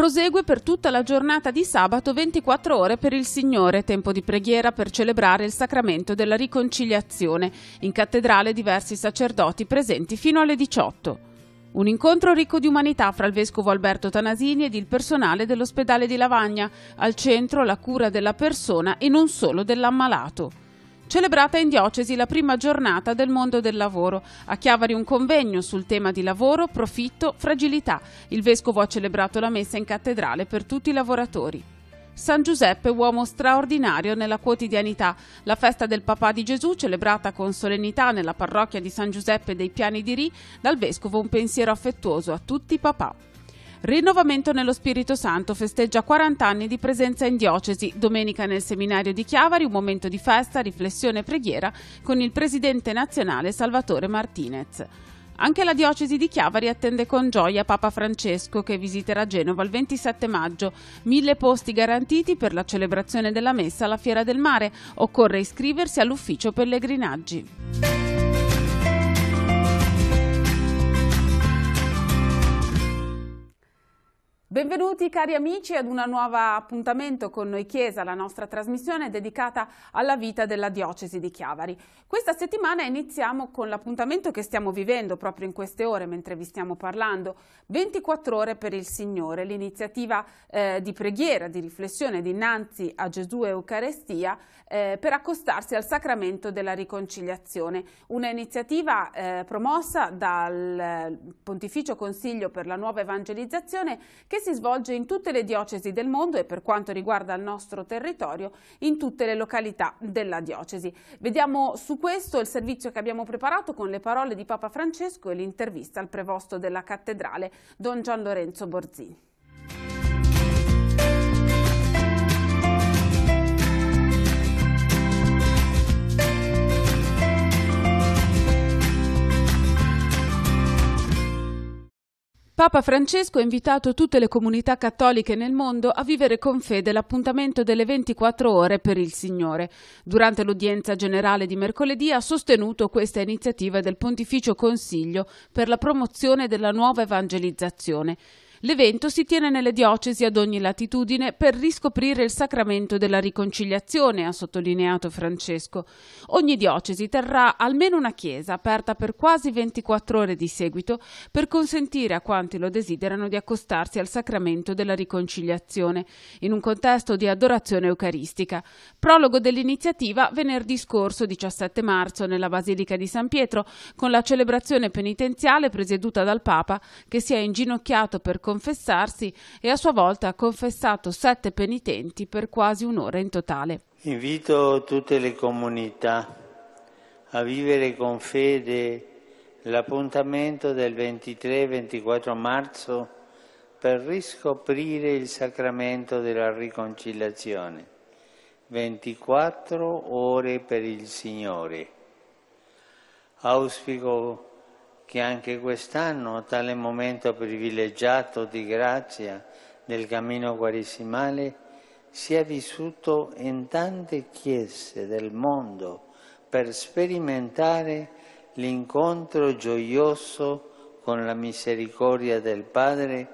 prosegue per tutta la giornata di sabato 24 ore per il Signore, tempo di preghiera per celebrare il sacramento della riconciliazione. In cattedrale diversi sacerdoti presenti fino alle 18. Un incontro ricco di umanità fra il vescovo Alberto Tanasini ed il personale dell'ospedale di Lavagna, al centro la cura della persona e non solo dell'ammalato celebrata in diocesi la prima giornata del mondo del lavoro. A Chiavari un convegno sul tema di lavoro, profitto, fragilità. Il vescovo ha celebrato la messa in cattedrale per tutti i lavoratori. San Giuseppe, uomo straordinario nella quotidianità. La festa del Papà di Gesù, celebrata con solennità nella parrocchia di San Giuseppe dei Piani di Ri, dal vescovo un pensiero affettuoso a tutti i papà. Rinnovamento nello Spirito Santo festeggia 40 anni di presenza in diocesi. Domenica nel seminario di Chiavari un momento di festa, riflessione e preghiera con il presidente nazionale Salvatore Martinez. Anche la diocesi di Chiavari attende con gioia Papa Francesco che visiterà Genova il 27 maggio. Mille posti garantiti per la celebrazione della messa alla Fiera del Mare. Occorre iscriversi all'ufficio pellegrinaggi. Benvenuti cari amici ad un nuovo appuntamento con Noi Chiesa, la nostra trasmissione dedicata alla vita della diocesi di Chiavari. Questa settimana iniziamo con l'appuntamento che stiamo vivendo proprio in queste ore mentre vi stiamo parlando, 24 ore per il Signore, l'iniziativa eh, di preghiera, di riflessione dinanzi a Gesù e Eucarestia eh, per accostarsi al sacramento della riconciliazione, un'iniziativa eh, promossa dal eh, Pontificio Consiglio per la Nuova Evangelizzazione che si si svolge in tutte le diocesi del mondo e per quanto riguarda il nostro territorio in tutte le località della diocesi. Vediamo su questo il servizio che abbiamo preparato con le parole di Papa Francesco e l'intervista al prevosto della cattedrale, Don Gian Lorenzo Borzini. Papa Francesco ha invitato tutte le comunità cattoliche nel mondo a vivere con fede l'appuntamento delle 24 ore per il Signore. Durante l'udienza generale di mercoledì ha sostenuto questa iniziativa del Pontificio Consiglio per la promozione della nuova evangelizzazione. L'evento si tiene nelle diocesi ad ogni latitudine per riscoprire il sacramento della riconciliazione, ha sottolineato Francesco. Ogni diocesi terrà almeno una chiesa aperta per quasi 24 ore di seguito per consentire a quanti lo desiderano di accostarsi al sacramento della riconciliazione in un contesto di adorazione eucaristica. Prologo dell'iniziativa venerdì scorso 17 marzo nella Basilica di San Pietro con la celebrazione penitenziale presieduta dal Papa che si è inginocchiato per confessarsi e a sua volta ha confessato sette penitenti per quasi un'ora in totale. Invito tutte le comunità a vivere con fede l'appuntamento del 23-24 marzo per riscoprire il sacramento della riconciliazione. 24 ore per il Signore. Auspico che anche quest'anno tale momento privilegiato di grazia del cammino quaresimale sia vissuto in tante chiese del mondo per sperimentare l'incontro gioioso con la misericordia del Padre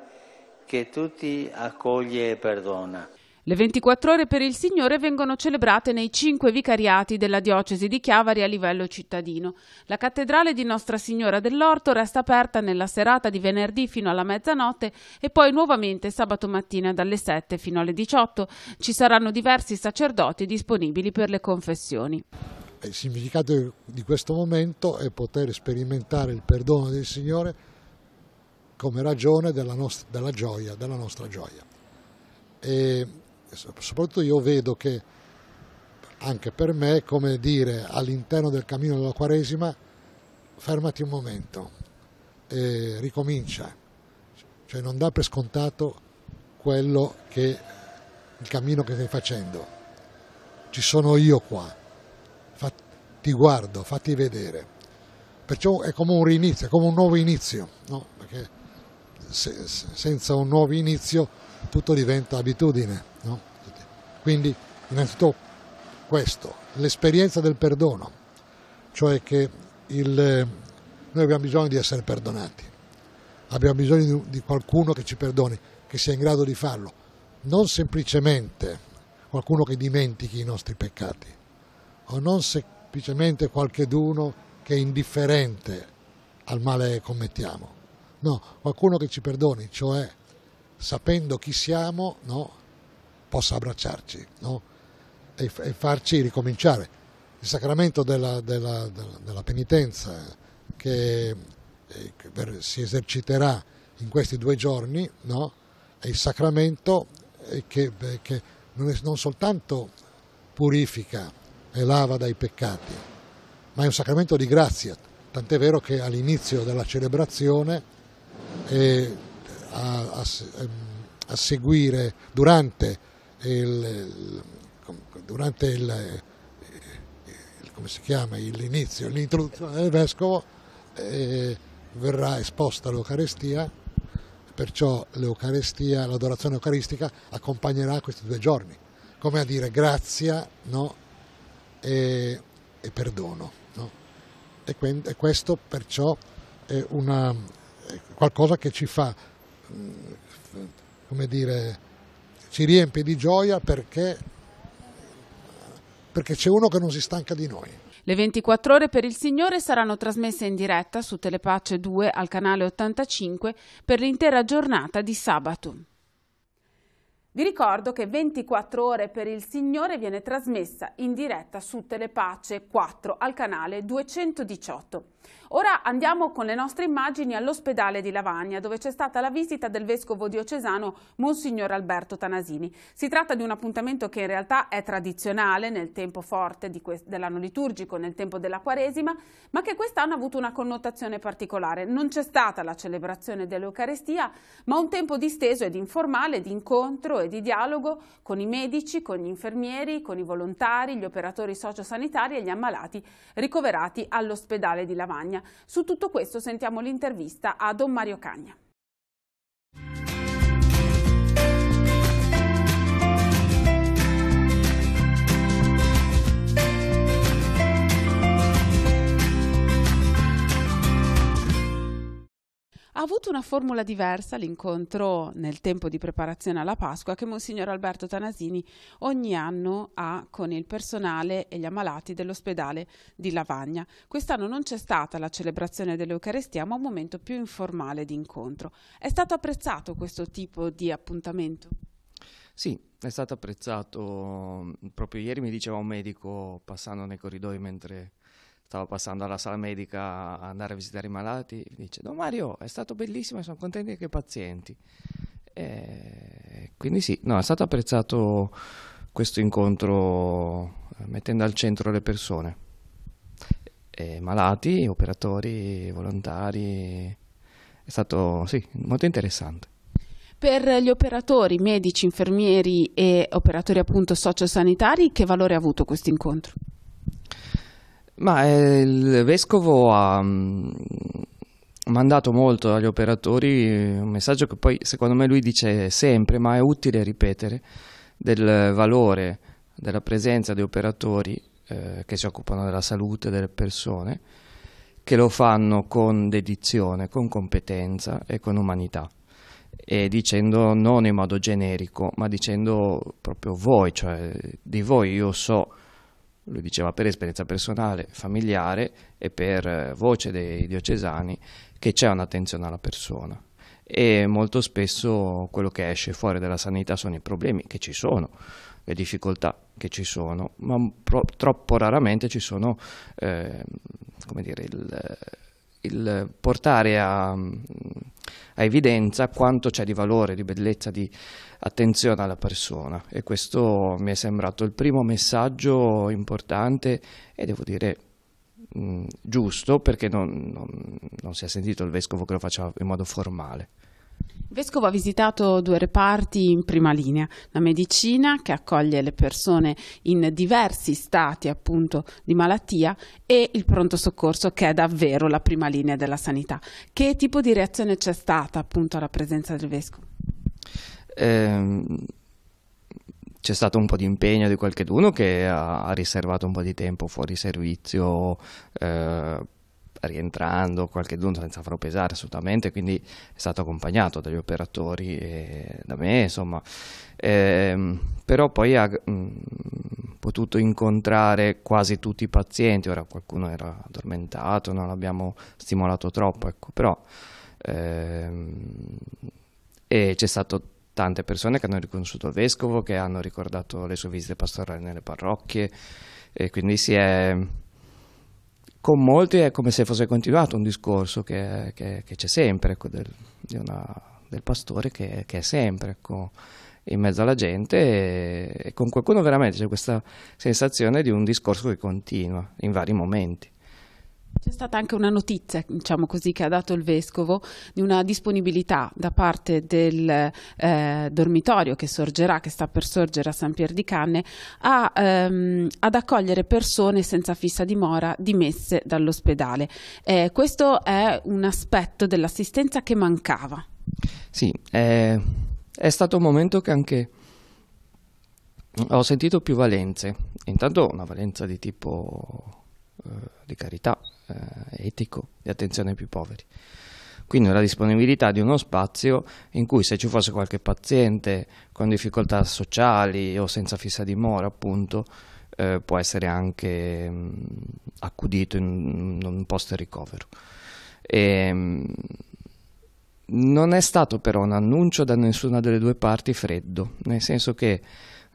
che tutti accoglie e perdona. Le 24 ore per il Signore vengono celebrate nei cinque vicariati della diocesi di Chiavari a livello cittadino. La cattedrale di Nostra Signora dell'Orto resta aperta nella serata di venerdì fino alla mezzanotte e poi nuovamente sabato mattina dalle 7 fino alle 18. Ci saranno diversi sacerdoti disponibili per le confessioni. Il significato di questo momento è poter sperimentare il perdono del Signore come ragione della, nostra, della gioia, della nostra gioia. E soprattutto io vedo che anche per me, è come dire, all'interno del cammino della Quaresima, fermati un momento e ricomincia, cioè non dà per scontato quello che il cammino che stai facendo. Ci sono io qua, ti guardo, fatti vedere. Perciò è come un rinizio, è come un nuovo inizio, no? perché se, senza un nuovo inizio tutto diventa abitudine. No? Quindi innanzitutto questo, l'esperienza del perdono, cioè che il, noi abbiamo bisogno di essere perdonati, abbiamo bisogno di qualcuno che ci perdoni, che sia in grado di farlo, non semplicemente qualcuno che dimentichi i nostri peccati o non semplicemente qualcheduno che è indifferente al male che commettiamo, no, qualcuno che ci perdoni, cioè sapendo chi siamo, no? possa abbracciarci no? e, e, farci ricominciare. Il sacramento della, della, della, della penitenza che, eh, che per, si eserciterà in questi due giorni no? è il sacramento eh, che, eh, che non, è, non soltanto purifica e lava dai peccati, ma è un sacramento di grazia, tant'è vero che all'inizio della celebrazione e a, a, ehm, a, seguire durante il, durante il, chiama, l'inizio, l'introduzione del Vescovo eh, verrà esposta l'Eucarestia, perciò l'Eucarestia, l'adorazione eucaristica accompagnerà questi due giorni, come a dire grazia no, e, e, perdono. No? E, quindi, e, questo perciò è, una, è qualcosa che ci fa, mm, come dire, ci riempie di gioia perché, perché c'è uno che non si stanca di noi. Le 24 ore per il Signore saranno trasmesse in diretta su Telepace 2 al canale 85 per l'intera giornata di sabato. Vi ricordo che 24 ore per il Signore viene trasmessa in diretta su Telepace 4 al canale 218. Ora andiamo con le nostre immagini all'ospedale di Lavagna, dove c'è stata la visita del vescovo diocesano Monsignor Alberto Tanasini. Si tratta di un appuntamento che in realtà è tradizionale nel tempo forte dell'anno liturgico, nel tempo della Quaresima, ma che quest'anno ha avuto una connotazione particolare. Non c'è stata la celebrazione dell'Eucarestia, ma un tempo disteso ed informale di incontro e di dialogo con i medici, con gli infermieri, con i volontari, gli operatori sociosanitari e gli ammalati ricoverati all'ospedale di Lavagna. Romagna. Su tutto questo sentiamo l'intervista a Don Mario Cagna. Ha avuto una formula diversa l'incontro nel tempo di preparazione alla Pasqua che Monsignor Alberto Tanasini ogni anno ha con il personale e gli ammalati dell'ospedale di Lavagna. Quest'anno non c'è stata la celebrazione dell'Eucarestia, ma un momento più informale di incontro. È stato apprezzato questo tipo di appuntamento? Sì, è stato apprezzato. Proprio ieri mi diceva un medico passando nei corridoi mentre stavo passando alla sala medica a andare a visitare i malati, mi dice, no Mario, è stato bellissimo, sono contento che i pazienti. E quindi sì, no, è stato apprezzato questo incontro eh, mettendo al centro le persone, e malati, operatori, volontari, è stato sì, molto interessante. Per gli operatori, medici, infermieri e operatori appunto sociosanitari, che valore ha avuto questo incontro? Ma eh, il vescovo ha mm, mandato molto agli operatori un messaggio che poi secondo me lui dice sempre, ma è utile ripetere, del valore della presenza di operatori eh, che si occupano della salute delle persone, che lo fanno con dedizione, con competenza e con umanità e dicendo non in modo generico, ma dicendo proprio voi, cioè di voi io so lui diceva per esperienza personale, familiare e per eh, voce dei diocesani, che c'è un'attenzione alla persona. E molto spesso quello che esce fuori dalla sanità sono i problemi che ci sono, le difficoltà che ci sono, ma pro- troppo raramente ci sono, eh, come dire, il il portare a, a evidenza quanto c'è di valore, di bellezza, di attenzione alla persona e questo mi è sembrato il primo messaggio importante e devo dire giusto perché non, non, non si è sentito il vescovo che lo faceva in modo formale. Il Vescovo ha visitato due reparti in prima linea, la medicina che accoglie le persone in diversi stati appunto di malattia e il pronto soccorso che è davvero la prima linea della sanità. Che tipo di reazione c'è stata appunto alla presenza del Vescovo? Ehm, c'è stato un po' di impegno di qualcuno che ha, ha riservato un po' di tempo fuori servizio eh, rientrando, qualche giunta senza farlo pesare assolutamente, quindi è stato accompagnato dagli operatori e da me, insomma. Eh, però poi ha mh, potuto incontrare quasi tutti i pazienti, ora qualcuno era addormentato, non l'abbiamo stimolato troppo, ecco, però ehm, e c'è stato tante persone che hanno riconosciuto il vescovo, che hanno ricordato le sue visite pastorali nelle parrocchie e quindi si è con molti è come se fosse continuato un discorso che, che, che c'è sempre, ecco, del, una, del, pastore che, che è sempre ecco, in mezzo alla gente e, e con qualcuno veramente c'è questa sensazione di un discorso che continua in vari momenti. C'è stata anche una notizia, diciamo così, che ha dato il Vescovo di una disponibilità da parte del eh, dormitorio che sorgerà, che sta per sorgere a San Pier di Canne, a, ehm, ad accogliere persone senza fissa dimora dimesse dall'ospedale. Eh, questo è un aspetto dell'assistenza che mancava. Sì, eh, è stato un momento che anche ho sentito più valenze. Intanto una valenza di tipo eh, di carità, eh, etico di attenzione ai più poveri. Quindi la disponibilità di uno spazio in cui se ci fosse qualche paziente con difficoltà sociali o senza fissa dimora, appunto, eh, può essere anche mh, mm, accudito in, in un di ricovero. E, ehm, non è stato però un annuncio da nessuna delle due parti freddo, nel senso che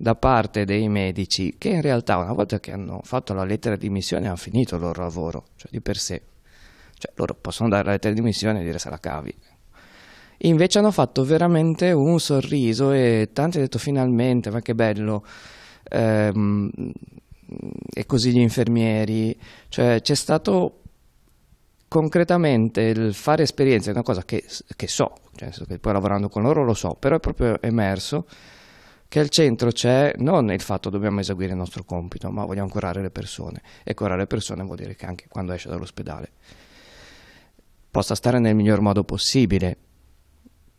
da parte dei medici che in realtà una volta che hanno fatto la lettera di missione hanno finito il loro lavoro, cioè di per sé. Cioè loro possono dare la lettera di missione e dire se la cavi. Invece hanno fatto veramente un sorriso e tanti hanno detto finalmente, ma che bello. Ehm, e così gli infermieri. Cioè c'è stato concretamente il fare esperienza è una cosa che, che so, cioè, poi lavorando con loro lo so, però è proprio emerso che al centro c'è non il fatto che dobbiamo eseguire il nostro compito, ma vogliamo curare le persone. E curare le persone vuol dire che anche quando esce dall'ospedale possa stare nel miglior modo possibile,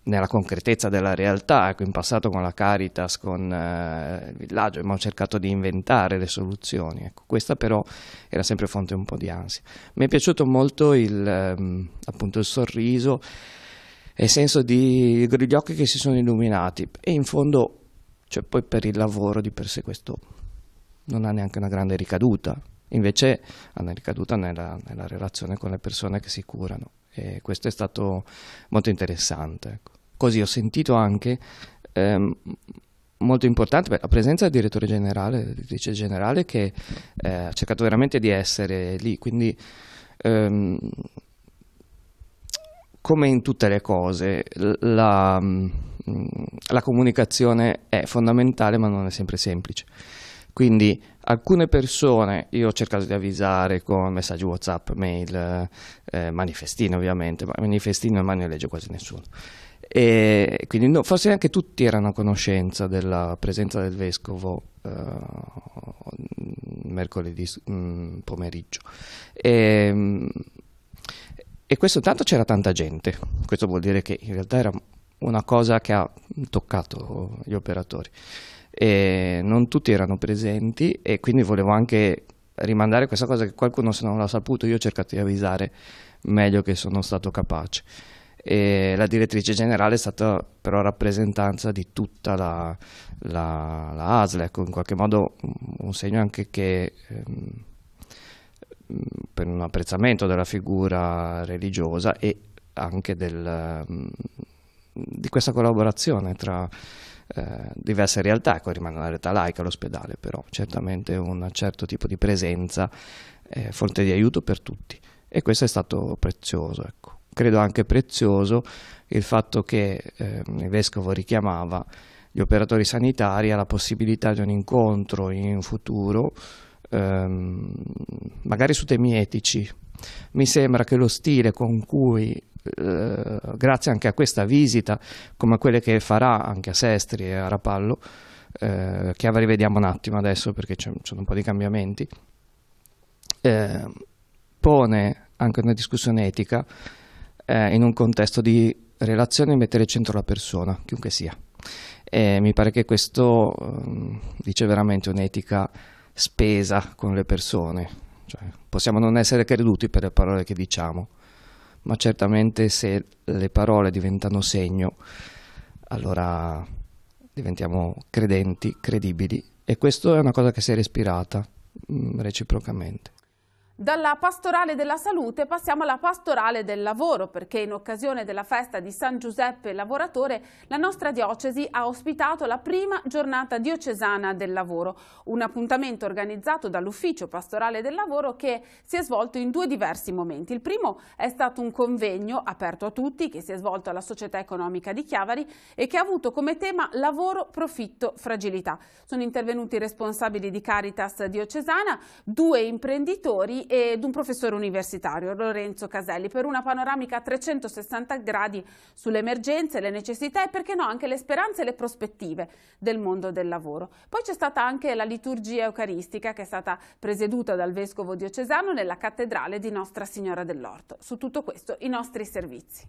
nella concretezza della realtà. Ecco, in passato con la Caritas, con eh, il villaggio, abbiamo cercato di inventare le soluzioni. Ecco, questa però era sempre fonte un po' di ansia. Mi è piaciuto molto il, ehm, appunto il sorriso e il senso di gli occhi che si sono illuminati e in fondo cioè poi per il lavoro di per sé questo non ha neanche una grande ricaduta, invece ha una ricaduta nella, nella relazione con le persone che si curano e questo è stato molto interessante. Ecco. Così ho sentito anche ehm, molto importante la presenza del direttore generale, del direttrice generale che eh, ha cercato veramente di essere lì, quindi ehm, come in tutte le cose, la, mm, la comunicazione è fondamentale ma non è sempre semplice. Quindi alcune persone, io ho cercato di avvisare con messaggi WhatsApp, mail, eh, eh manifestini ovviamente, ma manifestini ormai non legge quasi nessuno. E quindi no, forse anche tutti erano a conoscenza della presenza del vescovo eh, mercoledì mh, mm, pomeriggio. E, ehm, e questo intanto c'era tanta gente, questo vuol dire che in realtà era una cosa che ha toccato gli operatori. E non tutti erano presenti e quindi volevo anche rimandare questa cosa che qualcuno se non l'ha saputo io ho cercato di avvisare meglio che sono stato capace. E la direttrice generale è stata però rappresentanza di tutta la, la, la ASL, ecco, in qualche modo un segno anche che... Ehm, per un apprezzamento della figura religiosa e anche del, mm, di questa collaborazione tra eh, diverse realtà, ecco, rimane la realtà laica l'ospedale, però certamente un certo tipo di presenza, eh, fonte di aiuto per tutti e questo è stato prezioso. Ecco. Credo anche prezioso il fatto che eh, il vescovo richiamava gli operatori sanitari alla possibilità di un incontro in futuro ehm, magari su temi etici, mi sembra che lo stile con cui eh, grazie anche a questa visita, come quelle che farà anche a Sestri e a Rapallo, eh, che rivediamo un attimo adesso perché ci sono un po' di cambiamenti, eh, pone anche una discussione etica eh, in un contesto di relazione e mettere al centro la persona, chiunque sia. E mi pare che questo ehm, dice veramente un'etica spesa con le persone. Cioè, possiamo non essere creduti per le parole che diciamo, ma certamente se le parole diventano segno, allora diventiamo credenti, credibili e questa è una cosa che si è respirata mh, mm, reciprocamente. Dalla pastorale della salute passiamo alla pastorale del lavoro perché in occasione della festa di San Giuseppe Lavoratore la nostra diocesi ha ospitato la prima giornata diocesana del lavoro, un appuntamento organizzato dall'ufficio pastorale del lavoro che si è svolto in due diversi momenti. Il primo è stato un convegno aperto a tutti che si è svolto alla Società Economica di Chiavari e che ha avuto come tema lavoro, profitto, fragilità. Sono intervenuti i responsabili di Caritas diocesana, due imprenditori di un professore universitario, Lorenzo Caselli, per una panoramica a 360 gradi sulle emergenze, le necessità e perché no anche le speranze e le prospettive del mondo del lavoro. Poi c'è stata anche la liturgia eucaristica che è stata presieduta dal Vescovo diocesano nella cattedrale di Nostra Signora dell'Orto. Su tutto questo i nostri servizi.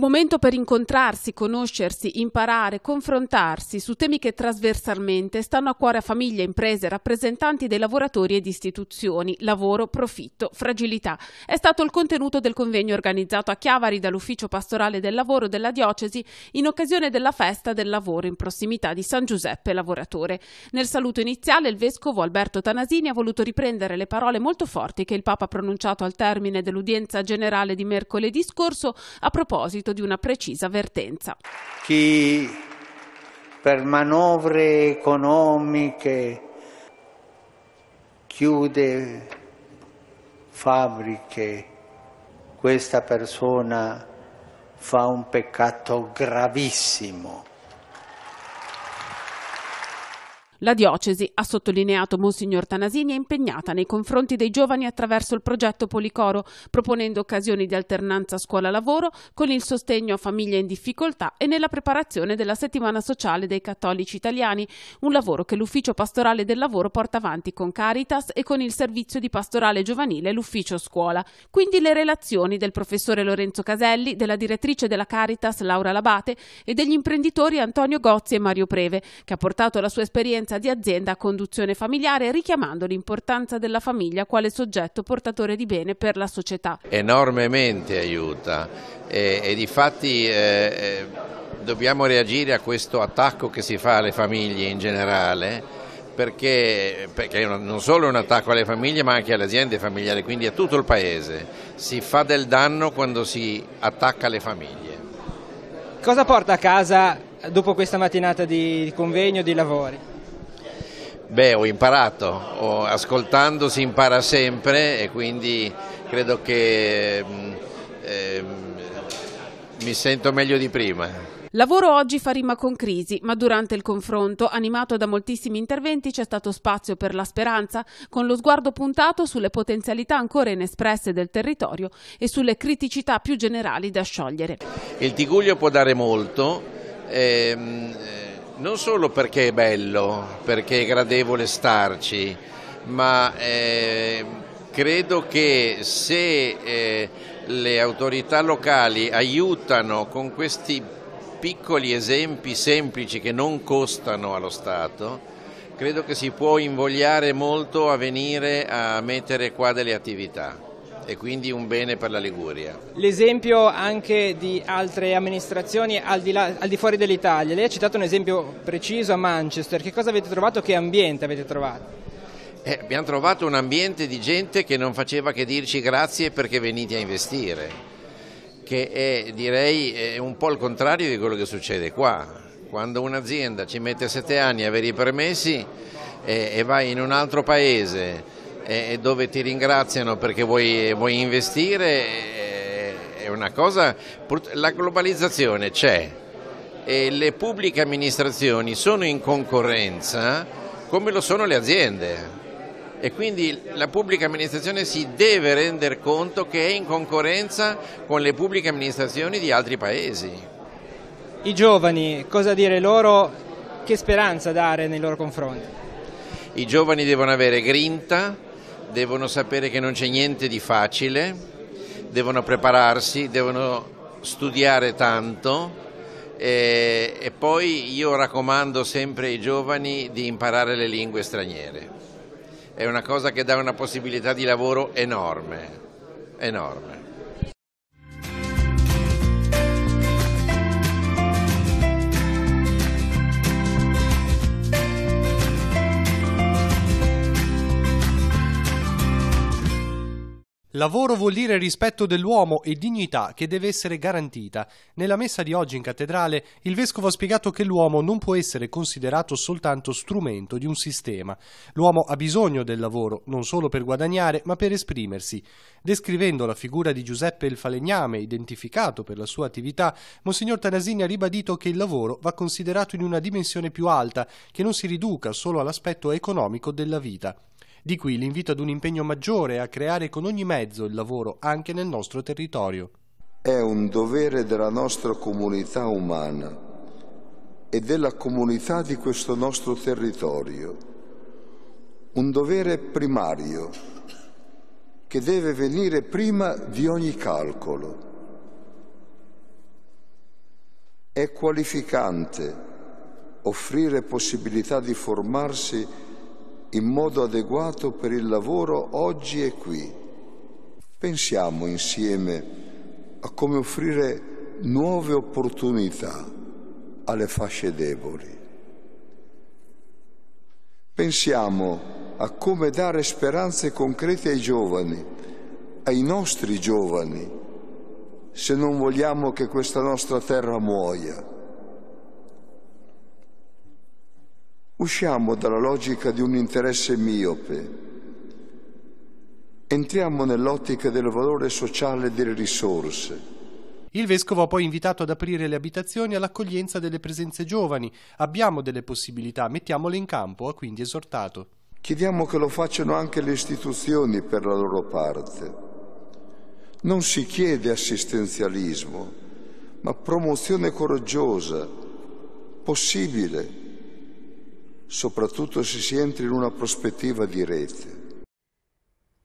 un momento per incontrarsi, conoscersi, imparare, confrontarsi su temi che trasversalmente stanno a cuore a famiglie, imprese, rappresentanti dei lavoratori ed istituzioni, lavoro, profitto, fragilità. È stato il contenuto del convegno organizzato a Chiavari dall'Ufficio Pastorale del Lavoro della Diocesi in occasione della Festa del Lavoro in prossimità di San Giuseppe Lavoratore. Nel saluto iniziale il vescovo Alberto Tanasini ha voluto riprendere le parole molto forti che il Papa ha pronunciato al termine dell'udienza generale di mercoledì scorso a proposito seguito di una precisa avvertenza. Chi per manovre economiche chiude fabbriche, questa persona fa un peccato gravissimo La diocesi, ha sottolineato Monsignor Tanasini, è impegnata nei confronti dei giovani attraverso il progetto Policoro, proponendo occasioni di alternanza scuola-lavoro con il sostegno a famiglie in difficoltà e nella preparazione della settimana sociale dei cattolici italiani, un lavoro che l'Ufficio Pastorale del Lavoro porta avanti con Caritas e con il Servizio di Pastorale Giovanile l'Ufficio Scuola. Quindi le relazioni del professore Lorenzo Caselli, della direttrice della Caritas Laura Labate e degli imprenditori Antonio Gozzi e Mario Preve, che ha portato la sua esperienza esperienza di azienda a conduzione familiare, richiamando l'importanza della famiglia quale soggetto portatore di bene per la società. Enormemente aiuta e, e di fatti eh, eh dobbiamo reagire a questo attacco che si fa alle famiglie in generale perché, perché, non solo è un attacco alle famiglie ma anche alle aziende familiari, quindi a tutto il Paese. Si fa del danno quando si attacca le famiglie. Cosa porta a casa dopo questa mattinata di convegno, di lavori? Beh, ho imparato, ascoltando si impara sempre e quindi credo che eh, mi sento meglio di prima. Lavoro oggi fa rima con crisi, ma durante il confronto, animato da moltissimi interventi, c'è stato spazio per la speranza, con lo sguardo puntato sulle potenzialità ancora inespresse del territorio e sulle criticità più generali da sciogliere. Il Tiguglio può dare molto. Ehm, non solo perché è bello, perché è gradevole starci, ma eh, credo che se eh, le autorità locali aiutano con questi piccoli esempi semplici che non costano allo Stato, credo che si può invogliare molto a venire a mettere qua delle attività e quindi un bene per la Liguria. L'esempio anche di altre amministrazioni al di, là, al di fuori dell'Italia, lei ha citato un esempio preciso a Manchester, che cosa avete trovato, che ambiente avete trovato? Eh, abbiamo trovato un ambiente di gente che non faceva che dirci grazie perché venite a investire, che è direi è un po' il contrario di quello che succede qua. Quando un'azienda ci mette sette anni a avere i permessi eh, e va in un altro paese e dove ti ringraziano perché vuoi, vuoi investire è una cosa, la globalizzazione c'è e le pubbliche amministrazioni sono in concorrenza come lo sono le aziende e quindi la pubblica amministrazione si deve rendere conto che è in concorrenza con le pubbliche amministrazioni di altri paesi. I giovani, cosa dire loro? Che speranza dare nei loro confronti? I giovani devono avere grinta, devono sapere che non c'è niente di facile, devono prepararsi, devono studiare tanto e, e poi io raccomando sempre ai giovani di imparare le lingue straniere. È una cosa che dà una possibilità di lavoro enorme, enorme. Lavoro vuol dire rispetto dell'uomo e dignità che deve essere garantita. Nella messa di oggi in cattedrale il vescovo ha spiegato che l'uomo non può essere considerato soltanto strumento di un sistema. L'uomo ha bisogno del lavoro non solo per guadagnare ma per esprimersi. Descrivendo la figura di Giuseppe il falegname, identificato per la sua attività, Monsignor Tanasini ha ribadito che il lavoro va considerato in una dimensione più alta, che non si riduca solo all'aspetto economico della vita. Di qui l'invito ad un impegno maggiore a creare con ogni mezzo il lavoro anche nel nostro territorio. È un dovere della nostra comunità umana e della comunità di questo nostro territorio, un dovere primario che deve venire prima di ogni calcolo. È qualificante offrire possibilità di formarsi in modo adeguato per il lavoro oggi e qui. Pensiamo insieme a come offrire nuove opportunità alle fasce deboli. Pensiamo a come dare speranze concrete ai giovani, ai nostri giovani, se non vogliamo che questa nostra terra muoia. Usciamo dalla logica di un interesse miope. Entriamo nell'ottica del valore sociale delle risorse. Il vescovo ha poi invitato ad aprire le abitazioni all'accoglienza delle presenze giovani. Abbiamo delle possibilità, mettiamole in campo, ha quindi esortato. Chiediamo che lo facciano anche le istituzioni per la loro parte. Non si chiede assistenzialismo, ma promozione coraggiosa, possibile, soprattutto se si entra in una prospettiva di rete.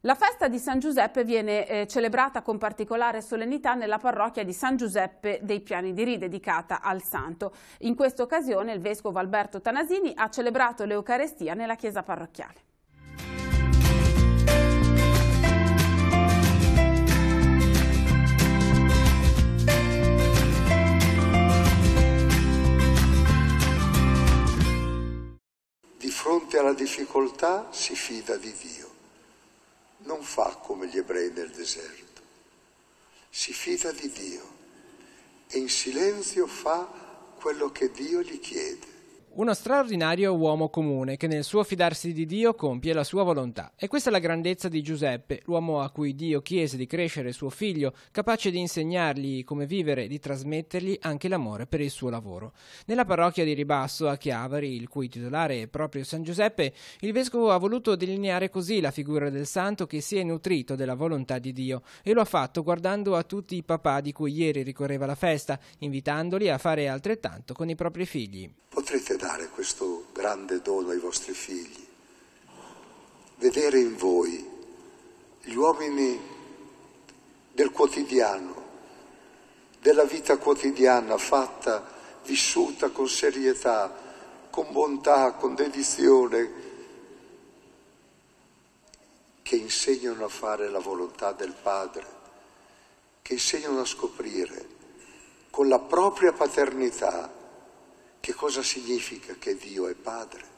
La festa di San Giuseppe viene eh, celebrata con particolare solennità nella parrocchia di San Giuseppe dei Piani di Ri, dedicata al santo. In questa occasione il vescovo Alberto Tanasini ha celebrato l'Eucarestia nella chiesa parrocchiale. fronte alla difficoltà si fida di Dio, non fa come gli ebrei nel deserto, si fida di Dio e in silenzio fa quello che Dio gli chiede uno straordinario uomo comune che nel suo fidarsi di Dio compie la sua volontà. E questa è la grandezza di Giuseppe, l'uomo a cui Dio chiese di crescere suo figlio, capace di insegnargli come vivere e di trasmettergli anche l'amore per il suo lavoro. Nella parrocchia di Ribasso a Chiavari, il cui titolare è proprio San Giuseppe, il vescovo ha voluto delineare così la figura del santo che si è nutrito della volontà di Dio e lo ha fatto guardando a tutti i papà di cui ieri ricorreva la festa, invitandoli a fare altrettanto con i propri figli. Potrete dare questo grande dono ai vostri figli, vedere in voi gli uomini del quotidiano, della vita quotidiana fatta, vissuta con serietà, con bontà, con dedizione, che insegnano a fare la volontà del Padre, che insegnano a scoprire con la propria paternità che cosa significa che Dio è Padre?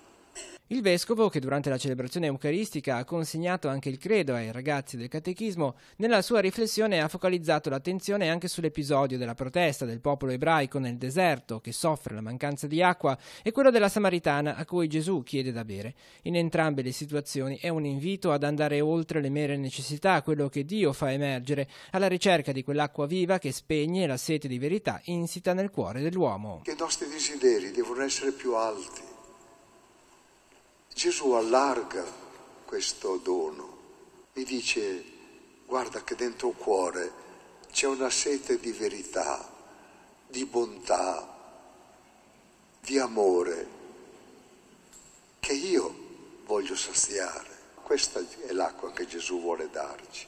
Il vescovo, che durante la celebrazione eucaristica ha consegnato anche il credo ai ragazzi del catechismo, nella sua riflessione ha focalizzato l'attenzione anche sull'episodio della protesta del popolo ebraico nel deserto che soffre la mancanza di acqua e quello della samaritana a cui Gesù chiede da bere. In entrambe le situazioni è un invito ad andare oltre le mere necessità, quello che Dio fa emergere, alla ricerca di quell'acqua viva che spegne la sete di verità insita nel cuore dell'uomo. Che i nostri desideri devono essere più alti Gesù allarga questo dono, mi dice guarda che dentro il cuore c'è una sete di verità, di bontà, di amore che io voglio saziare. Questa è l'acqua che Gesù vuole darci.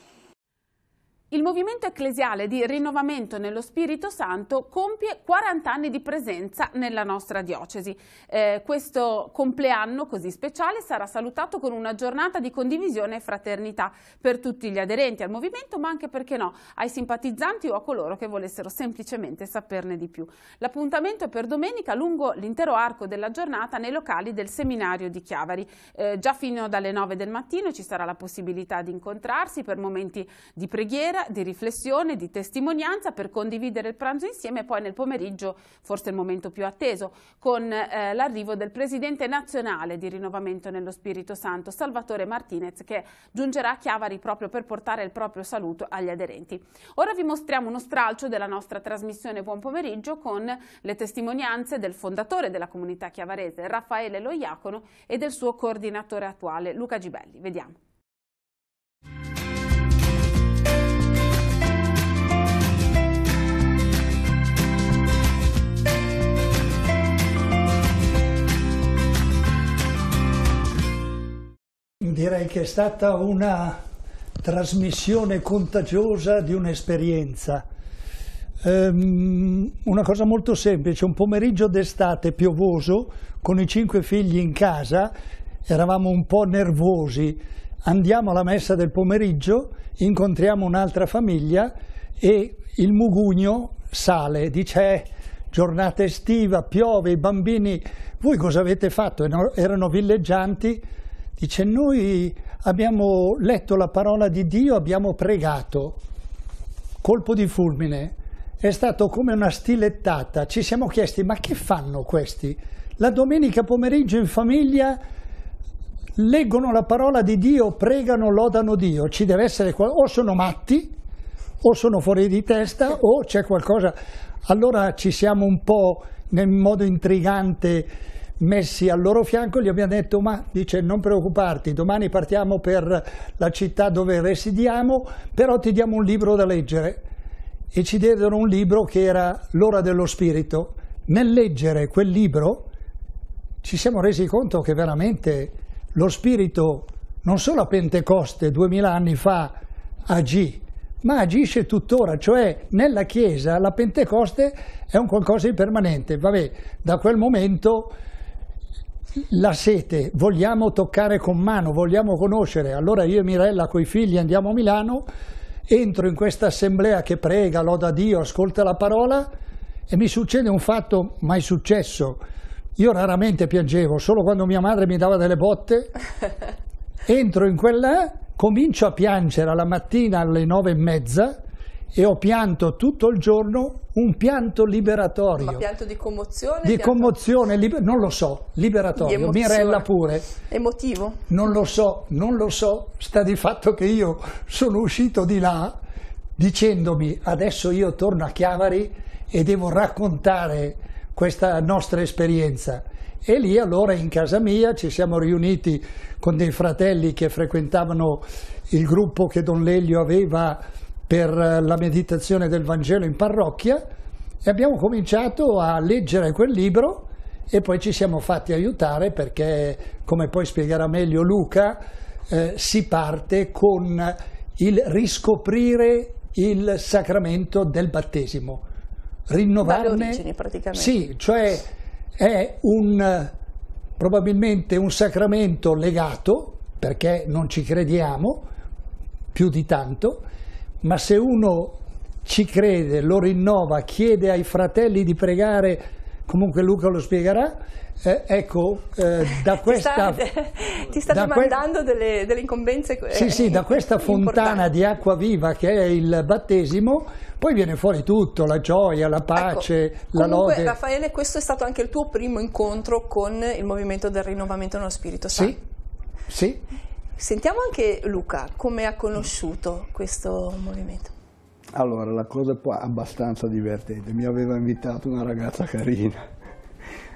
Il movimento ecclesiale di rinnovamento nello Spirito Santo compie 40 anni di presenza nella nostra diocesi. Eh, questo compleanno così speciale sarà salutato con una giornata di condivisione e fraternità per tutti gli aderenti al movimento, ma anche perché no, ai simpatizzanti o a coloro che volessero semplicemente saperne di più. L'appuntamento è per domenica lungo l'intero arco della giornata nei locali del seminario di Chiavari. Eh, già fino dalle 9 del mattino ci sarà la possibilità di incontrarsi per momenti di preghiera sera di riflessione, di testimonianza per condividere il pranzo insieme e poi nel pomeriggio, forse il momento più atteso, con eh, l'arrivo del presidente nazionale di Rinnovamento nello Spirito Santo, Salvatore Martinez, che giungerà a Chiavari proprio per portare il proprio saluto agli aderenti. Ora vi mostriamo uno stralcio della nostra trasmissione Buon pomeriggio con le testimonianze del fondatore della comunità chiavarese, Raffaele Loiacono, e del suo coordinatore attuale, Luca Gibelli. Vediamo. Direi che è stata una trasmissione contagiosa di un'esperienza. Ehm, una cosa molto semplice, un pomeriggio d'estate piovoso con i cinque figli in casa, eravamo un po' nervosi, andiamo alla messa del pomeriggio, incontriamo un'altra famiglia e il mugugno sale, dice eh, giornata estiva, piove, i bambini, voi cosa avete fatto? Erano villeggianti, Dice, noi abbiamo letto la parola di Dio, abbiamo pregato, colpo di fulmine, è stato come una stilettata, ci siamo chiesti ma che fanno questi? La domenica pomeriggio in famiglia leggono la parola di Dio, pregano, lodano Dio, ci deve essere o sono matti o sono fuori di testa o c'è qualcosa. Allora ci siamo un po' nel modo intrigante messi al loro fianco, gli abbiamo detto ma dice non preoccuparti, domani partiamo per la città dove residiamo, però ti diamo un libro da leggere e ci diedero un libro che era L'ora dello spirito. Nel leggere quel libro ci siamo resi conto che veramente lo spirito non solo a Pentecoste duemila anni fa agì, ma agisce tuttora, cioè nella Chiesa la Pentecoste è un qualcosa di permanente. Vabbè, da quel momento la sete vogliamo toccare con mano, vogliamo conoscere. Allora io e Mirella con i figli andiamo a Milano, entro in questa assemblea che prega, loda Dio, ascolta la parola e mi succede un fatto mai successo. Io raramente piangevo, solo quando mia madre mi dava delle botte. Entro in quella, comincio a piangere alla mattina alle nove e mezza e ho pianto tutto il giorno un pianto liberatorio. Ma pianto di commozione? Di pianto... commozione, non lo so, liberatorio, Mirella pure. Emotivo? Non lo so, non lo so, sta di fatto che io sono uscito di là dicendomi adesso io torno a Chiavari e devo raccontare questa nostra esperienza. E lì allora in casa mia ci siamo riuniti con dei fratelli che frequentavano il gruppo che Don Lelio aveva per eh, la meditazione del Vangelo in parrocchia e abbiamo cominciato a leggere quel libro e poi ci siamo fatti aiutare perché, come poi spiegherà meglio Luca, eh, si parte con il riscoprire il sacramento del battesimo, rinnovarne... Origini, praticamente. Sì, cioè è un, probabilmente un sacramento legato, perché non ci crediamo più di tanto, ma se uno ci crede, lo rinnova, chiede ai fratelli di pregare, comunque Luca lo spiegherà, eh, ecco, eh, da questa... ti sta, ti sta domandando delle, delle, incombenze eh, Sì, sì, da questa fontana di acqua viva che è il battesimo, poi viene fuori tutto, la gioia, la ecco, pace, ecco, la comunque, lode. Raffaele, questo è stato anche il tuo primo incontro con il movimento del rinnovamento nello Spirito Santo. Sì, sì. Sentiamo anche Luca, come ha conosciuto questo movimento. Allora, la cosa è abbastanza divertente, mi aveva invitato una ragazza carina.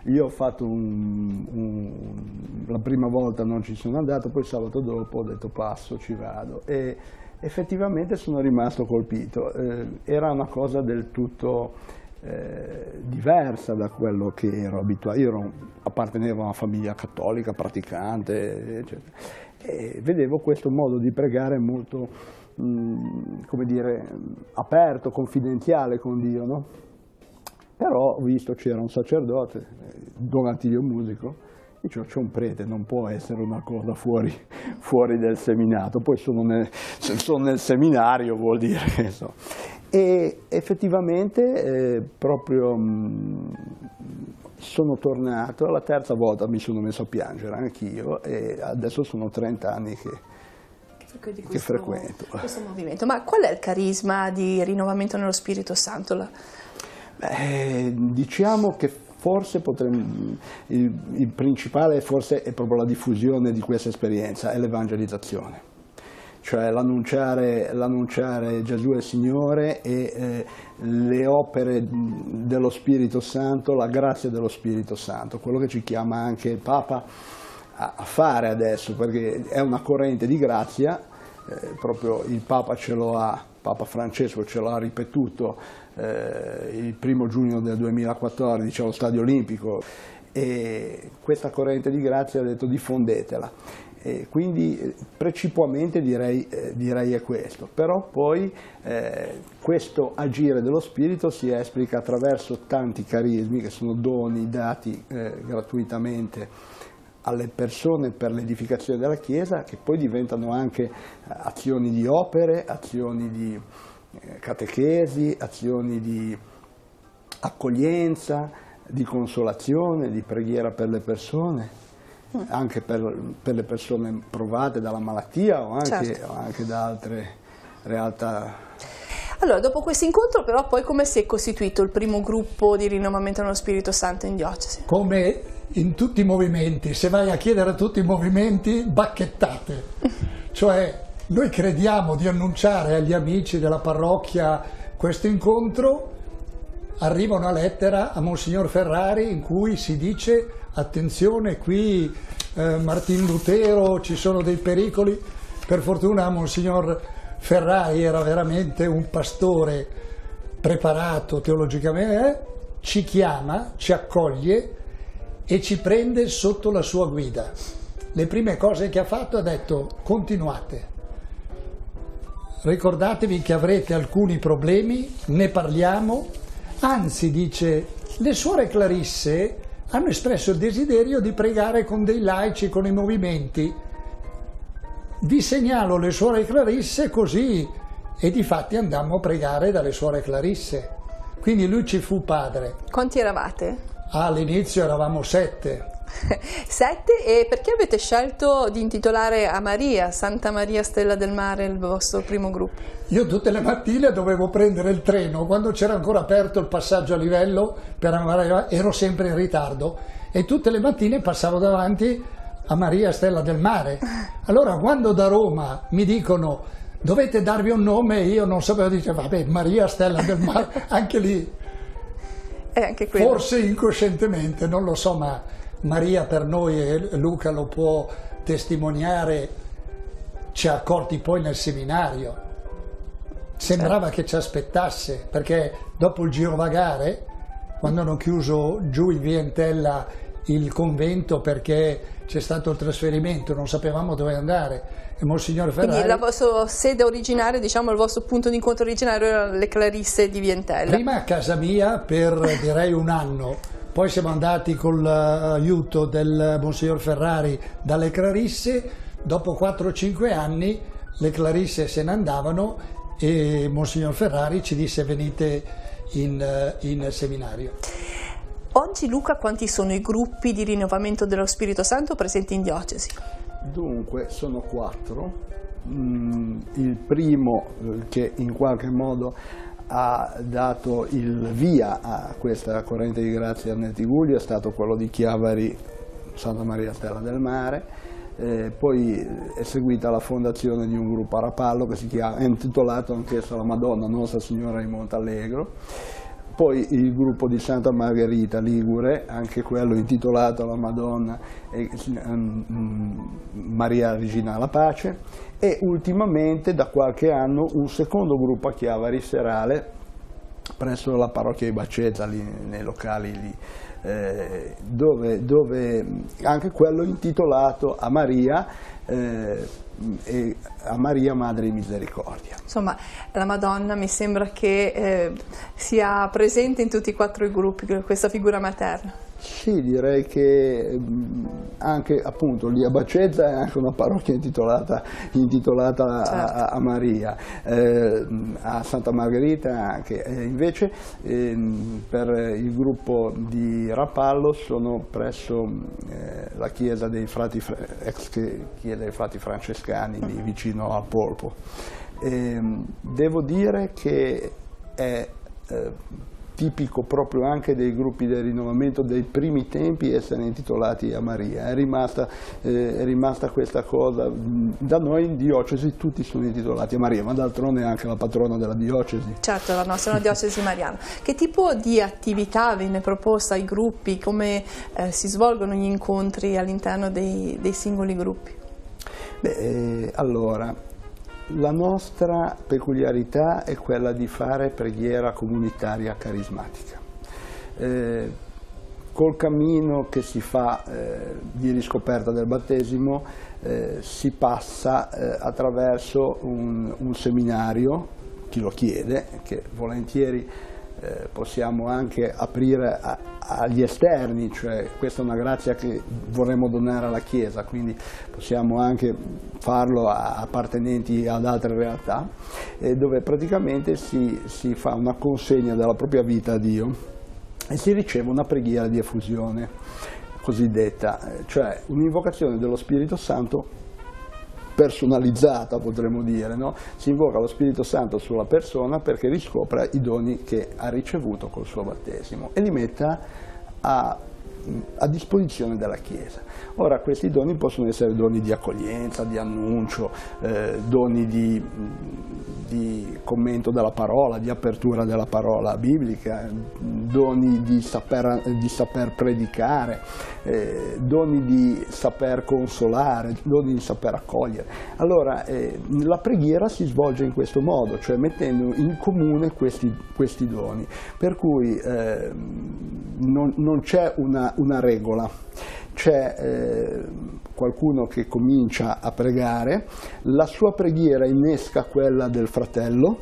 Io ho fatto un, un, la prima volta non ci sono andato, poi sabato dopo ho detto passo, ci vado e effettivamente sono rimasto colpito. Eh, era una cosa del tutto eh, diversa da quello che ero abituato. Io ero, appartenevo a una famiglia cattolica, praticante, eccetera e vedevo questo modo di pregare molto, come dire, aperto, confidenziale con Dio, no? Però ho visto c'era un sacerdote, eh, Don Attilio Musico, Dicevo, c'è un prete, non può essere una cosa fuori, fuori del seminato. Poi sono nel, sono nel, seminario, vuol dire che so. E effettivamente, eh, proprio mh, sono tornato, la terza volta mi sono messo a piangere anch'io e adesso sono 30 anni che, che questo, frequento. Questo movimento. Ma qual è il carisma di rinnovamento nello Spirito Santo? Beh, diciamo che forse potremmo, il, il principale forse è proprio la diffusione di questa esperienza, è l'evangelizzazione cioè l'annunciare, l'annunciare Gesù è Signore e eh, le opere dello Spirito Santo, la grazia dello Spirito Santo, quello che ci chiama anche il Papa a, a fare adesso, perché è una corrente di grazia, eh, proprio il Papa ce lo ha, Papa Francesco ce l'ha ripetuto eh, il primo giugno del 2014 allo Stadio Olimpico e questa corrente di grazia ha detto diffondetela e quindi eh, precipuamente direi, eh, direi, è questo, però poi eh, questo agire dello spirito si esplica attraverso tanti carismi che sono doni dati eh, gratuitamente alle persone per l'edificazione della Chiesa che poi diventano anche eh, azioni di opere, azioni di eh, catechesi, azioni di accoglienza, di consolazione, di preghiera per le persone anche per, per, le persone provate dalla malattia o anche, certo. o anche da altre realtà. Allora, dopo questo incontro però poi come si è costituito il primo gruppo di rinnovamento dello Spirito Santo in diocesi? Come in tutti i movimenti, se vai a chiedere a tutti i movimenti, bacchettate. cioè, noi crediamo di annunciare agli amici della parrocchia questo incontro, arriva una lettera a Monsignor Ferrari in cui si dice attenzione qui eh, Martin Lutero, ci sono dei pericoli. Per fortuna Monsignor Ferrai era veramente un pastore preparato teologicamente, eh? ci chiama, ci accoglie e ci prende sotto la sua guida. Le prime cose che ha fatto ha detto continuate, ricordatevi che avrete alcuni problemi, ne parliamo, anzi dice le suore Clarisse hanno espresso il desiderio di pregare con dei laici, con i movimenti. Vi segnalo le suore Clarisse così e di fatti andammo a pregare dalle suore Clarisse. Quindi lui ci fu padre. Quanti eravate? All'inizio eravamo sette, Sette, e perché avete scelto di intitolare a Maria, Santa Maria Stella del Mare, il vostro primo gruppo? Io tutte le mattine dovevo prendere il treno, quando c'era ancora aperto il passaggio a livello, per andare, ero sempre in ritardo e tutte le mattine passavo davanti a Maria Stella del Mare. Allora quando da Roma mi dicono dovete darvi un nome, io non sapevo, dicevo vabbè Maria Stella del Mare, anche lì. Eh, anche Forse incoscientemente, non lo so, ma Maria per noi, e Luca lo può testimoniare, ci ha accorti poi nel seminario. Sembrava certo. che ci aspettasse, perché dopo il girovagare, quando hanno chiuso giù in via Entella il convento perché c'è stato il trasferimento, non sapevamo dove andare. E Monsignor Ferrari... Quindi la vostra sede originale, diciamo il vostro punto di incontro originario erano le Clarisse di Vientella. Prima a casa mia per direi un anno poi siamo andati con l'aiuto eh, del Monsignor Ferrari dalle Clarisse, dopo 4-5 anni le Clarisse se ne andavano e Monsignor Ferrari ci disse venite in, eh, in seminario. Oggi Luca quanti sono i gruppi di rinnovamento dello Spirito Santo presenti in diocesi? Dunque sono quattro, mm, il primo eh, che in qualche modo ha dato il via a questa corrente di grazia nel Tiguglio è stato quello di Chiavari Santa Maria Stella del Mare, eh, poi è seguita la fondazione di un gruppo a Rapallo che si chiama, è intitolato anch'esso alla Madonna Nostra Signora di Montallegro, poi il gruppo di Santa Margherita Ligure, anche quello intitolato alla Madonna eh, mm, mm, Maria Regina alla Pace, e ultimamente da qualche anno un secondo gruppo a chiave riserale presso la parrocchia di Baceta, lì, nei locali lì, eh, dove, dove, anche quello intitolato a Maria eh, e a Maria Madre di Misericordia. Insomma, la Madonna mi sembra che eh, sia presente in tutti e quattro i gruppi, questa figura materna. Sì, direi che mm, anche appunto lì a Bacezza è anche una parrocchia intitolata, intitolata certo. a, a, Maria, eh, a Santa Margherita anche. Eh, invece eh, per il gruppo di Rapallo sono presso mm, eh, la chiesa dei frati, ex chiesa dei frati francescani lì mm. vicino a Polpo. Ehm, devo dire che è eh, tipico proprio anche dei gruppi del rinnovamento dei primi tempi essere intitolati a Maria, è rimasta, eh, è rimasta questa cosa, mm, da noi in diocesi tutti sono intitolati a Maria, ma d'altronde è anche la patrona della diocesi. Certo, la nostra è una diocesi mariana. Che tipo di attività viene proposta ai gruppi, come eh, si svolgono gli incontri all'interno dei, dei, singoli gruppi? Beh, eh, allora, la nostra peculiarità è quella di fare preghiera comunitaria carismatica. Eh, col cammino che si fa eh, di riscoperta del battesimo eh, si passa eh, attraverso un, un seminario, chi lo chiede, che volentieri eh, possiamo anche aprire a, agli esterni, cioè questa è una grazia che vorremmo donare alla Chiesa, quindi possiamo anche farlo a, appartenenti ad altre realtà, eh, dove praticamente si, si fa una consegna della propria vita a Dio e si riceve una preghiera di effusione cosiddetta, eh, cioè un'invocazione dello Spirito Santo personalizzata, potremmo dire, no? si invoca lo Spirito Santo sulla persona perché riscopra i doni che ha ricevuto col suo battesimo e li metta a a disposizione della Chiesa. Ora questi doni possono essere doni di accoglienza, di annuncio, eh, doni di, di, commento della parola, di apertura della parola biblica, doni di saper, di saper predicare, eh, doni di saper consolare, doni di saper accogliere. Allora eh, la preghiera si svolge in questo modo, cioè mettendo in comune questi, questi doni, per cui ehm, non, non c'è una una, regola. C'è eh, qualcuno che comincia a pregare, la sua preghiera innesca quella del fratello,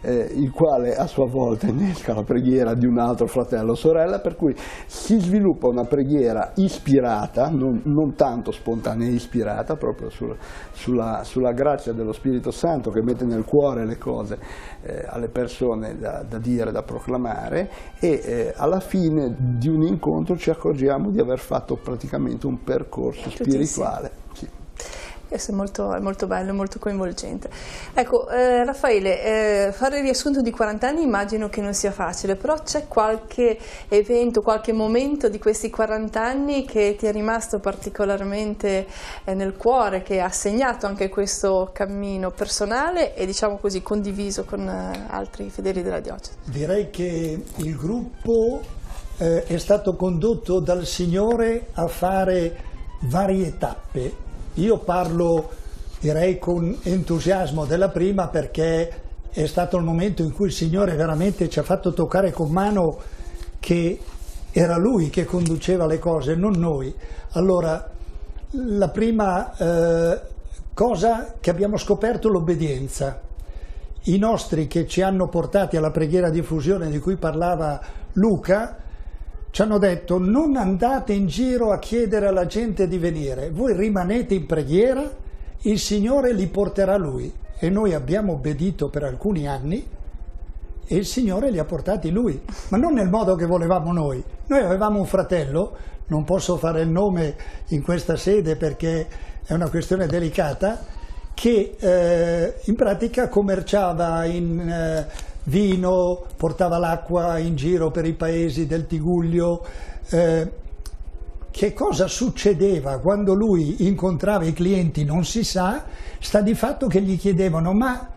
eh, il quale a sua volta innesca la preghiera di un altro fratello o sorella, per cui si sviluppa una preghiera ispirata, non, non tanto spontanea, ispirata proprio sul, sulla, sulla, grazia dello Spirito Santo che mette nel cuore le cose eh, alle persone da, da, dire, da proclamare e eh, alla fine di un incontro ci accorgiamo di aver fatto praticamente un percorso spirituale questo è molto, molto bello, molto coinvolgente. Ecco, eh, Raffaele, eh, fare il riassunto di 40 anni immagino che non sia facile, però c'è qualche evento, qualche momento di questi 40 anni che ti è rimasto particolarmente eh, nel cuore, che ha segnato anche questo cammino personale e diciamo così condiviso con eh, altri fedeli della diocesi? Direi che il gruppo eh, è stato condotto dal Signore a fare varie tappe io parlo, direi, con entusiasmo della prima perché è stato il momento in cui il Signore veramente ci ha fatto toccare con mano che era Lui che conduceva le cose, non noi. Allora, la prima eh, cosa che abbiamo scoperto è l'obbedienza. I nostri che ci hanno portati alla preghiera di fusione di cui parlava Luca ci hanno detto non andate in giro a chiedere alla gente di venire, voi rimanete in preghiera, il Signore li porterà lui. E noi abbiamo obbedito per alcuni anni e il Signore li ha portati lui, ma non nel modo che volevamo noi. Noi avevamo un fratello, non posso fare il nome in questa sede perché è una questione delicata, che eh, in pratica commerciava in... Eh, vino, portava l'acqua in giro per i paesi del Tiguglio. Eh, che cosa succedeva quando lui incontrava i clienti non si sa, sta di fatto che gli chiedevano ma...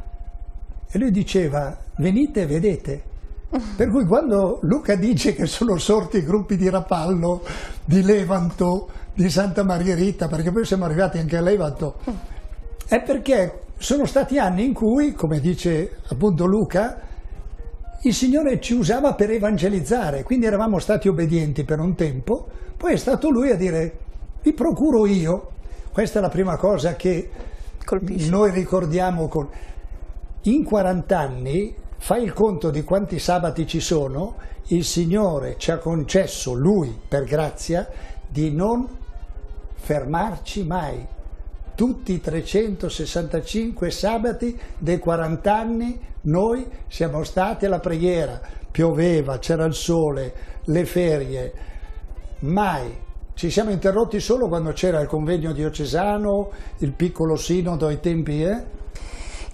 E lui diceva venite e vedete. Per cui quando Luca dice che sono sorti i gruppi di Rapallo, di Levanto, di Santa Margherita, perché poi siamo arrivati anche a Levanto, è perché sono stati anni in cui, come dice appunto Luca, il Signore ci usava per evangelizzare, quindi eravamo stati obbedienti per un tempo, poi è stato lui a dire vi procuro io. Questa è la prima cosa che Colpisce. noi ricordiamo. Con... In 40 anni, fai il conto di quanti sabati ci sono, il Signore ci ha concesso, lui per grazia, di non fermarci mai, tutti i 365 sabati dei 40 anni noi siamo stati alla preghiera, pioveva, c'era il sole, le ferie, mai. Ci siamo interrotti solo quando c'era il convegno diocesano, il piccolo sinodo ai tempi, eh?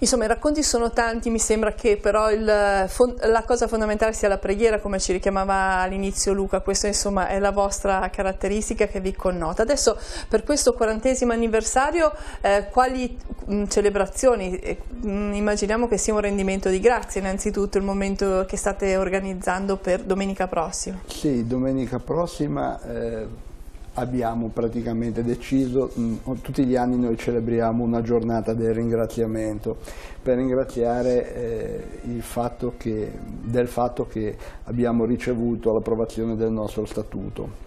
Insomma, i racconti sono tanti, mi sembra che però il, eh, la cosa fondamentale sia la preghiera, come ci richiamava all'inizio Luca, questa insomma è la vostra caratteristica che vi connota. Adesso per questo quarantesimo anniversario eh, quali mh, mm, celebrazioni? mh, eh, mm, immaginiamo che sia un rendimento di grazie innanzitutto il momento che state organizzando per domenica prossima. Sì, domenica prossima... Eh abbiamo praticamente deciso, mm, tutti gli anni noi celebriamo una giornata del ringraziamento per ringraziare eh, il fatto che, del fatto che abbiamo ricevuto l'approvazione del nostro statuto.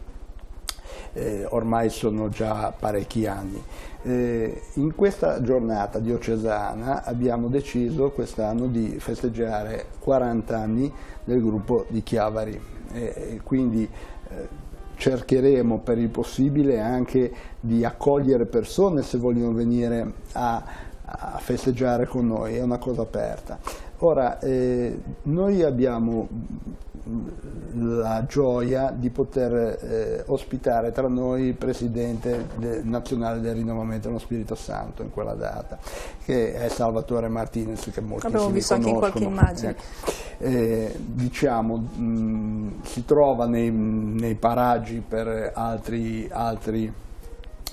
Eh, ormai sono già parecchi anni. Eh, in questa giornata diocesana abbiamo deciso quest'anno di festeggiare 40 anni del gruppo di Chiavari, eh, quindi eh, cercheremo per il possibile anche di accogliere persone se vogliono venire a, a festeggiare con noi, è una cosa aperta. Ora, eh, noi abbiamo la gioia di poter eh, ospitare tra noi il Presidente de, nazionale del rinnovamento dello Spirito Santo in quella data, che è Salvatore Martinez, che molti Abbiamo visto anche in qualche immagine. Ecco. Eh, diciamo, mh, si trova nei, nei, paraggi per altri, altri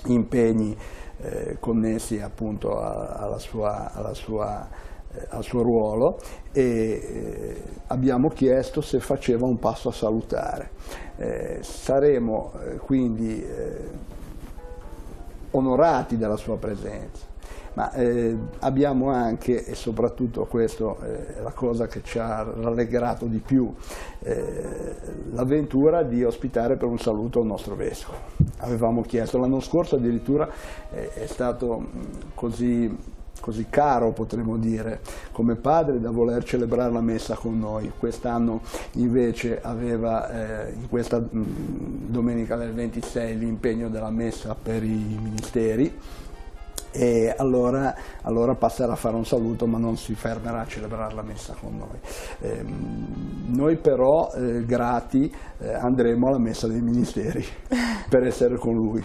impegni eh, connessi appunto a, alla sua, alla sua eh, al suo ruolo e eh, abbiamo chiesto se faceva un passo a salutare. Eh, saremo eh, quindi eh, onorati dalla sua presenza, ma eh, abbiamo anche e soprattutto questa è la cosa che ci ha rallegrato di più, l'avventura di ospitare per un saluto il nostro vescovo. Avevamo chiesto, l'anno scorso addirittura è stato mm, così così caro, potremmo dire, come padre da voler celebrare la messa con noi. Quest'anno invece aveva eh, in questa mh, mm, domenica del 26 l'impegno della messa per i ministeri e allora, allora, passerà a fare un saluto ma non si fermerà a celebrare la messa con noi. Eh, noi però eh, grati eh, andremo alla messa dei ministeri per essere con lui.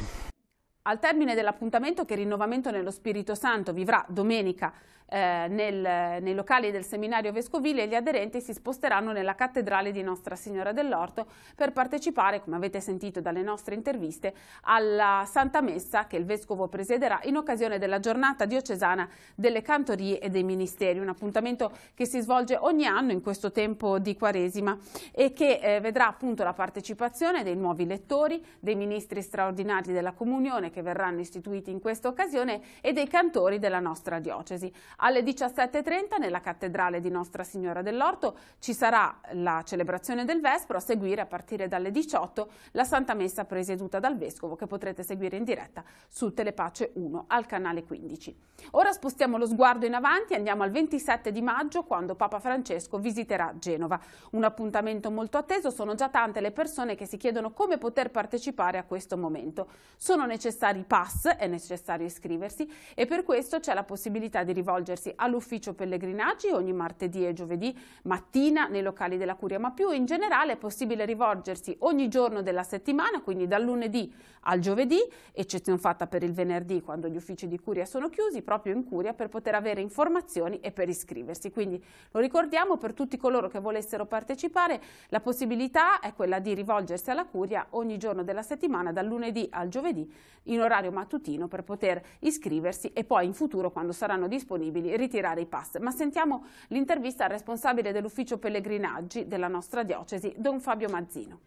Al termine dell'appuntamento che Rinnovamento nello Spirito Santo vivrà domenica eh, nel, nei locali del seminario vescovile e gli aderenti si sposteranno nella cattedrale di Nostra Signora dell'Orto per partecipare, come avete sentito dalle nostre interviste, alla Santa Messa che il Vescovo presiederà in occasione della giornata diocesana delle cantorie e dei ministeri, un appuntamento che si svolge ogni anno in questo tempo di Quaresima e che eh, vedrà appunto la partecipazione dei nuovi lettori, dei ministri straordinari della Comunione che verranno istituiti in questa occasione e dei cantori della nostra diocesi. Alle 17.30 nella cattedrale di Nostra Signora dell'Orto ci sarà la celebrazione del Vespro, a seguire a partire dalle 18 la Santa Messa presieduta dal Vescovo che potrete seguire in diretta su Telepace 1 al canale 15. Ora spostiamo lo sguardo in avanti e andiamo al 27 di maggio quando Papa Francesco visiterà Genova. Un appuntamento molto atteso, sono già tante le persone che si chiedono come poter partecipare a questo momento. Sono necessari i pass, è necessario iscriversi e per questo c'è la possibilità di rivolgere rivolgersi all'ufficio pellegrinaggi ogni martedì e giovedì mattina nei locali della Curia, ma più in generale è possibile rivolgersi ogni giorno della settimana, quindi dal lunedì al giovedì, eccezione fatta per il venerdì quando gli uffici di Curia sono chiusi, proprio in Curia per poter avere informazioni e per iscriversi. Quindi lo ricordiamo per tutti coloro che volessero partecipare, la possibilità è quella di rivolgersi alla Curia ogni giorno della settimana, dal lunedì al giovedì, in orario mattutino per poter iscriversi e poi in futuro quando saranno disponibili possibili ritirare i pass. Ma sentiamo l'intervista al responsabile dell'ufficio pellegrinaggi della nostra diocesi, Don Fabio Mazzino.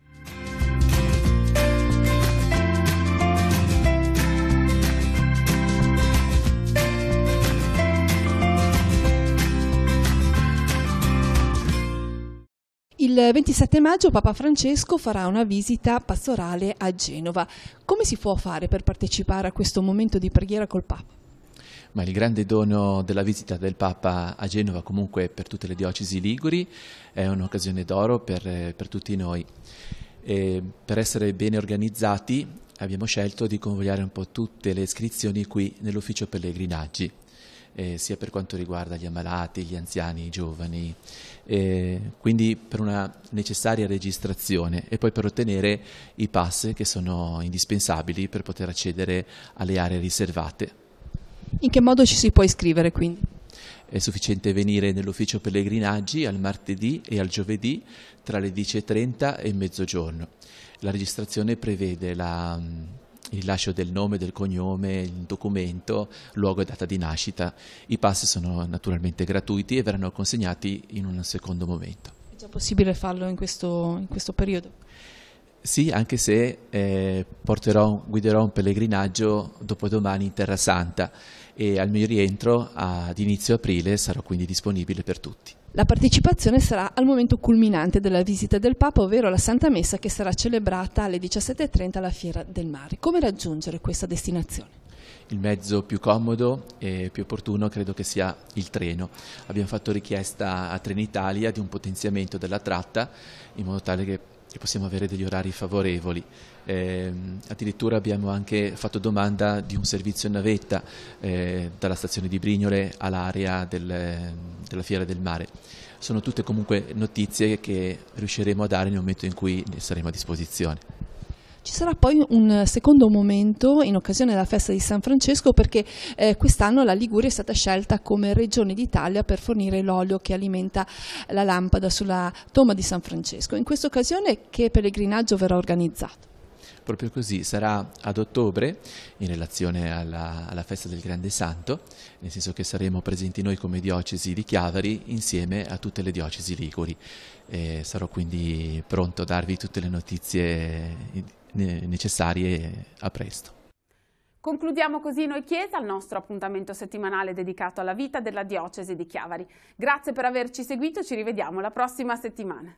Il 27 maggio Papa Francesco farà una visita pastorale a Genova. Come si può fare per partecipare a questo momento di preghiera col Papa? ma il grande dono della visita del Papa a Genova comunque per tutte le diocesi liguri è un'occasione d'oro per, eh, per, tutti noi. E per essere bene organizzati abbiamo scelto di convogliare un po' tutte le iscrizioni qui nell'ufficio pellegrinaggi. Eh, sia per quanto riguarda gli ammalati, gli anziani, i giovani, eh, quindi per una necessaria registrazione e poi per ottenere i pass che sono indispensabili per poter accedere alle aree riservate. In che modo ci si può iscrivere quindi? È sufficiente venire nell'ufficio pellegrinaggi al martedì e al giovedì tra le 10.30 e mezzogiorno. La registrazione prevede la, mm, il rilascio del nome, del cognome, il documento, luogo e data di nascita. I pass sono naturalmente gratuiti e verranno consegnati in un secondo momento. È già possibile farlo in questo, in questo periodo? Sì, anche se eh, porterò, guiderò un pellegrinaggio dopodomani in Terra Santa e al mio rientro ad inizio aprile sarò quindi disponibile per tutti. La partecipazione sarà al momento culminante della visita del Papa, ovvero la Santa Messa che sarà celebrata alle 17.30 alla Fiera del Mare. Come raggiungere questa destinazione? Il mezzo più comodo e più opportuno credo che sia il treno. Abbiamo fatto richiesta a Trenitalia di un potenziamento della tratta in modo tale che che possiamo avere degli orari favorevoli. Eh, addirittura abbiamo anche fatto domanda di un servizio in navetta eh, dalla stazione di Brignole all'area del, della Fiera del Mare. Sono tutte comunque notizie che riusciremo a dare nel momento in cui ne saremo a disposizione. Ci sarà poi un secondo momento in occasione della festa di San Francesco perché eh, quest'anno la Liguria è stata scelta come regione d'Italia per fornire l'olio che alimenta la lampada sulla tomba di San Francesco. In questa occasione che pellegrinaggio verrà organizzato? Proprio così, sarà ad ottobre in relazione alla, alla, festa del Grande Santo, nel senso che saremo presenti noi come diocesi di Chiavari insieme a tutte le diocesi liguri. E eh, sarò quindi pronto a darvi tutte le notizie necessarie a presto. Concludiamo così noi Chiesa il nostro appuntamento settimanale dedicato alla vita della diocesi di Chiavari. Grazie per averci seguito, ci rivediamo la prossima settimana.